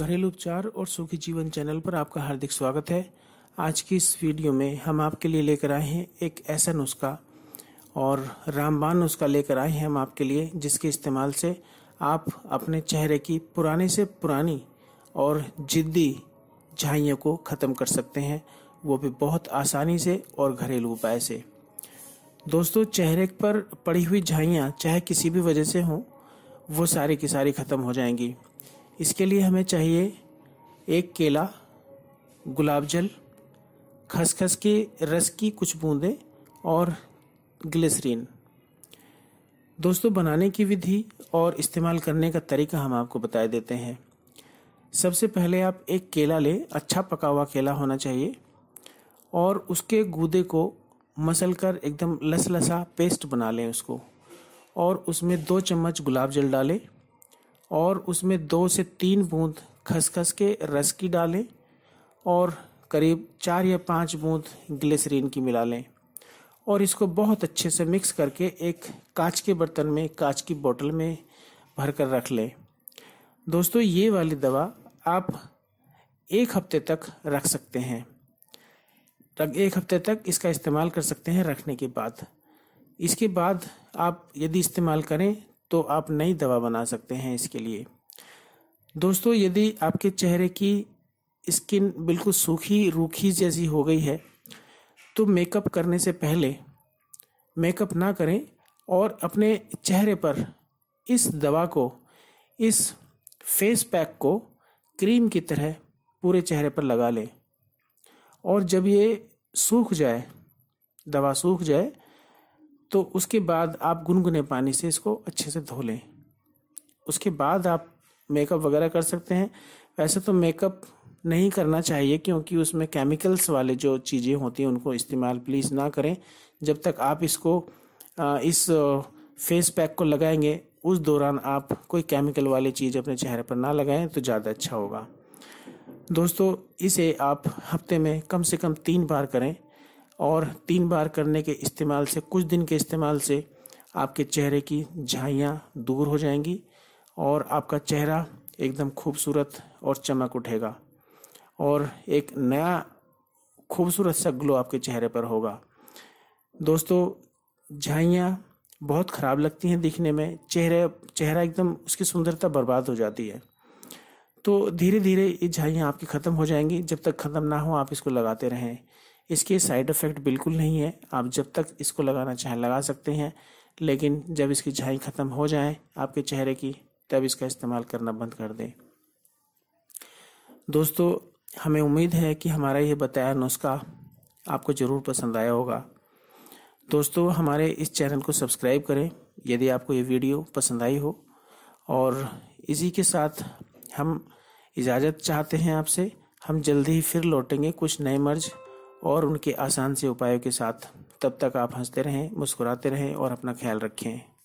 घरेलू उपचार और सुखी जीवन चैनल पर आपका हार्दिक स्वागत है आज की इस वीडियो में हम आपके लिए लेकर आए हैं एक ऐसा नुस्खा और रामबान नुस्खा लेकर आए हैं हम आपके लिए जिसके इस्तेमाल से आप अपने चेहरे की पुराने से पुरानी और जिद्दी झाइयों को ख़त्म कर सकते हैं वो भी बहुत आसानी से और घरेलू उपाय से दोस्तों चेहरे पर पड़ी हुई झाइयाँ चाहे किसी भी वजह से हों वो सारी की सारी ख़त्म हो जाएंगी इसके लिए हमें चाहिए एक केला गुलाब जल खसखस के रस की कुछ बूंदें और ग्लिसरीन दोस्तों बनाने की विधि और इस्तेमाल करने का तरीका हम आपको बता देते हैं सबसे पहले आप एक केला लें अच्छा पका हुआ केला होना चाहिए और उसके गूदे को मसल कर एकदम लसलसा पेस्ट बना लें उसको और उसमें दो चम्मच गुलाब जल डालें और उसमें दो से तीन बूंद खसखस के रस की डालें और करीब चार या पाँच बूंद ग्लिसरीन की मिला लें और इसको बहुत अच्छे से मिक्स करके एक कांच के बर्तन में कांच की बोतल में भर कर रख लें दोस्तों ये वाली दवा आप एक हफ्ते तक रख सकते हैं तक एक हफ्ते तक इसका इस्तेमाल कर सकते हैं रखने के बाद इसके बाद आप यदि इस्तेमाल करें तो आप नई दवा बना सकते हैं इसके लिए दोस्तों यदि आपके चेहरे की स्किन बिल्कुल सूखी रूखी जैसी हो गई है तो मेकअप करने से पहले मेकअप ना करें और अपने चेहरे पर इस दवा को इस फेस पैक को क्रीम की तरह पूरे चेहरे पर लगा लें और जब ये सूख जाए दवा सूख जाए तो उसके बाद आप गुनगुने पानी से इसको अच्छे से धो लें उसके बाद आप मेकअप वगैरह कर सकते हैं वैसे तो मेकअप नहीं करना चाहिए क्योंकि उसमें केमिकल्स वाले जो चीज़ें होती हैं उनको इस्तेमाल प्लीज़ ना करें जब तक आप इसको इस फेस पैक को लगाएंगे उस दौरान आप कोई केमिकल वाली चीज़ अपने चेहरे पर ना लगाएं तो ज़्यादा अच्छा होगा दोस्तों इसे आप हफ्ते में कम से कम तीन बार करें और तीन बार करने के इस्तेमाल से कुछ दिन के इस्तेमाल से आपके चेहरे की झाइयाँ दूर हो जाएंगी और आपका चेहरा एकदम खूबसूरत और चमक उठेगा और एक नया खूबसूरत सा ग्लो आपके चेहरे पर होगा दोस्तों झाइयाँ बहुत ख़राब लगती हैं दिखने में चेहरे चेहरा एकदम उसकी सुंदरता बर्बाद हो जाती है तो धीरे धीरे ये झाइयाँ आपकी ख़त्म हो जाएंगी जब तक ख़त्म ना हो आप इसको लगाते रहें इसके साइड इफ़ेक्ट बिल्कुल नहीं है आप जब तक इसको लगाना चाहें लगा सकते हैं लेकिन जब इसकी झाई ख़त्म हो जाए आपके चेहरे की तब इसका इस्तेमाल करना बंद कर दें दोस्तों हमें उम्मीद है कि हमारा ये बताया नुस्खा आपको ज़रूर पसंद आया होगा दोस्तों हमारे इस चैनल को सब्सक्राइब करें यदि आपको ये वीडियो पसंद आई हो और इसी के साथ हम इजाज़त चाहते हैं आपसे हम जल्दी ही फिर लौटेंगे कुछ नए मर्ज और उनके आसान से उपायों के साथ तब तक आप हंसते रहें मुस्कुराते रहें और अपना ख्याल रखें